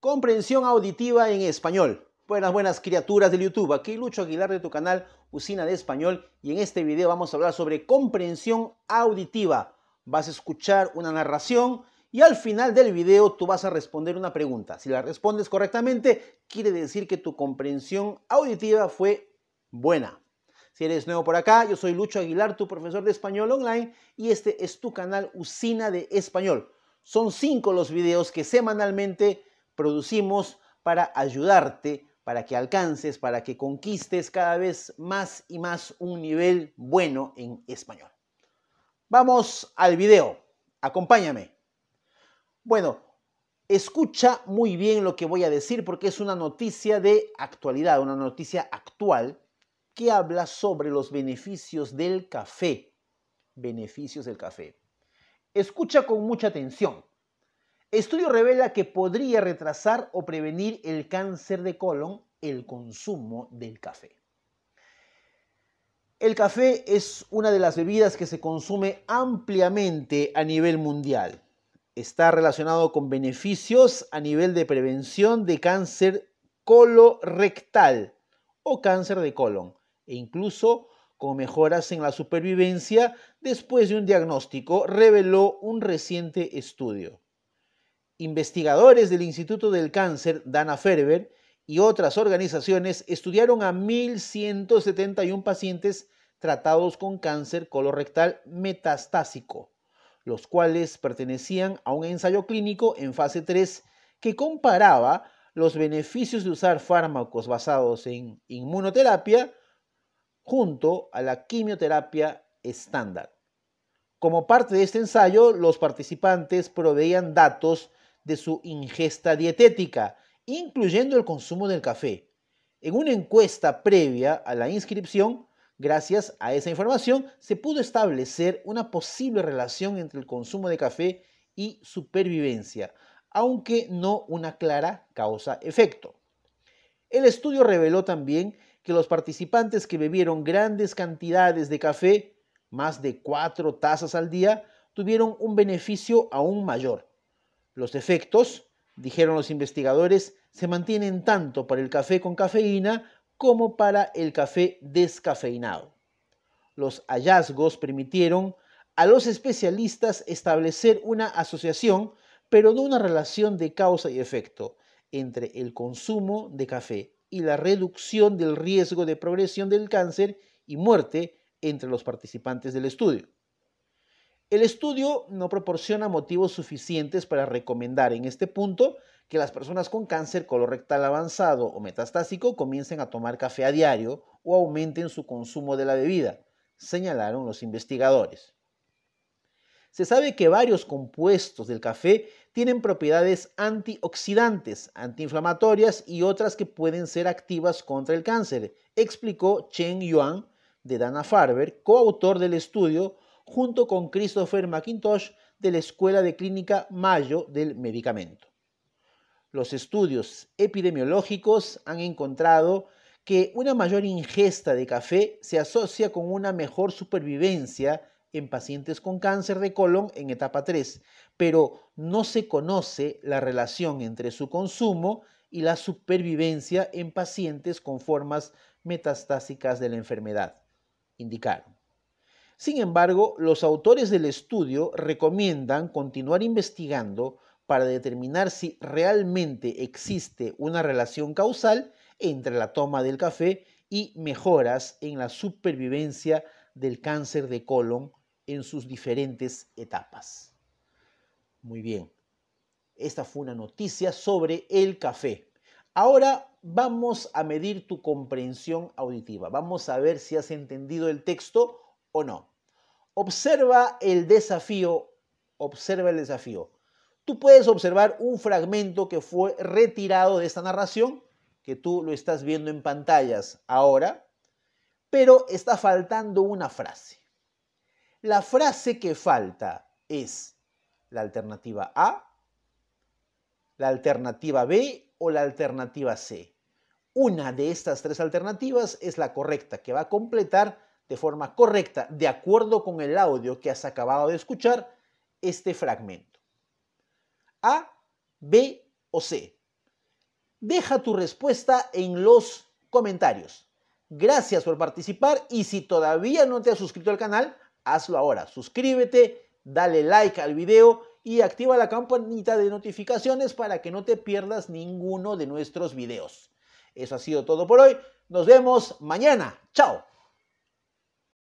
Comprensión auditiva en español. Buenas, buenas criaturas del YouTube. Aquí Lucho Aguilar de tu canal Usina de Español y en este video vamos a hablar sobre comprensión auditiva. Vas a escuchar una narración y al final del video tú vas a responder una pregunta. Si la respondes correctamente, quiere decir que tu comprensión auditiva fue buena. Si eres nuevo por acá, yo soy Lucho Aguilar, tu profesor de español online y este es tu canal Usina de Español. Son cinco los videos que semanalmente producimos para ayudarte, para que alcances, para que conquistes cada vez más y más un nivel bueno en español. Vamos al video. Acompáñame. Bueno, escucha muy bien lo que voy a decir porque es una noticia de actualidad, una noticia actual que habla sobre los beneficios del café. Beneficios del café. Escucha con mucha atención. Estudio revela que podría retrasar o prevenir el cáncer de colon el consumo del café. El café es una de las bebidas que se consume ampliamente a nivel mundial. Está relacionado con beneficios a nivel de prevención de cáncer colorectal o cáncer de colon e incluso con mejoras en la supervivencia después de un diagnóstico, reveló un reciente estudio. Investigadores del Instituto del Cáncer, Dana Ferber, y otras organizaciones estudiaron a 1.171 pacientes tratados con cáncer colorectal metastásico, los cuales pertenecían a un ensayo clínico en fase 3 que comparaba los beneficios de usar fármacos basados en inmunoterapia junto a la quimioterapia estándar. Como parte de este ensayo, los participantes proveían datos de su ingesta dietética, incluyendo el consumo del café. En una encuesta previa a la inscripción, gracias a esa información, se pudo establecer una posible relación entre el consumo de café y supervivencia, aunque no una clara causa-efecto. El estudio reveló también que los participantes que bebieron grandes cantidades de café, más de cuatro tazas al día, tuvieron un beneficio aún mayor, los efectos, dijeron los investigadores, se mantienen tanto para el café con cafeína como para el café descafeinado. Los hallazgos permitieron a los especialistas establecer una asociación, pero no una relación de causa y efecto, entre el consumo de café y la reducción del riesgo de progresión del cáncer y muerte entre los participantes del estudio. El estudio no proporciona motivos suficientes para recomendar en este punto que las personas con cáncer colorectal avanzado o metastásico comiencen a tomar café a diario o aumenten su consumo de la bebida, señalaron los investigadores. Se sabe que varios compuestos del café tienen propiedades antioxidantes, antiinflamatorias y otras que pueden ser activas contra el cáncer, explicó Chen Yuan de Dana Farber, coautor del estudio junto con Christopher McIntosh de la Escuela de Clínica Mayo del Medicamento. Los estudios epidemiológicos han encontrado que una mayor ingesta de café se asocia con una mejor supervivencia en pacientes con cáncer de colon en etapa 3, pero no se conoce la relación entre su consumo y la supervivencia en pacientes con formas metastásicas de la enfermedad, indicaron. Sin embargo, los autores del estudio recomiendan continuar investigando para determinar si realmente existe una relación causal entre la toma del café y mejoras en la supervivencia del cáncer de colon en sus diferentes etapas. Muy bien, esta fue una noticia sobre el café. Ahora vamos a medir tu comprensión auditiva. Vamos a ver si has entendido el texto o no. Observa el desafío, observa el desafío. Tú puedes observar un fragmento que fue retirado de esta narración, que tú lo estás viendo en pantallas ahora, pero está faltando una frase. La frase que falta es la alternativa A, la alternativa B o la alternativa C. Una de estas tres alternativas es la correcta, que va a completar de forma correcta, de acuerdo con el audio que has acabado de escuchar, este fragmento. A, B o C. Deja tu respuesta en los comentarios. Gracias por participar y si todavía no te has suscrito al canal, hazlo ahora. Suscríbete, dale like al video y activa la campanita de notificaciones para que no te pierdas ninguno de nuestros videos. Eso ha sido todo por hoy. Nos vemos mañana. Chao.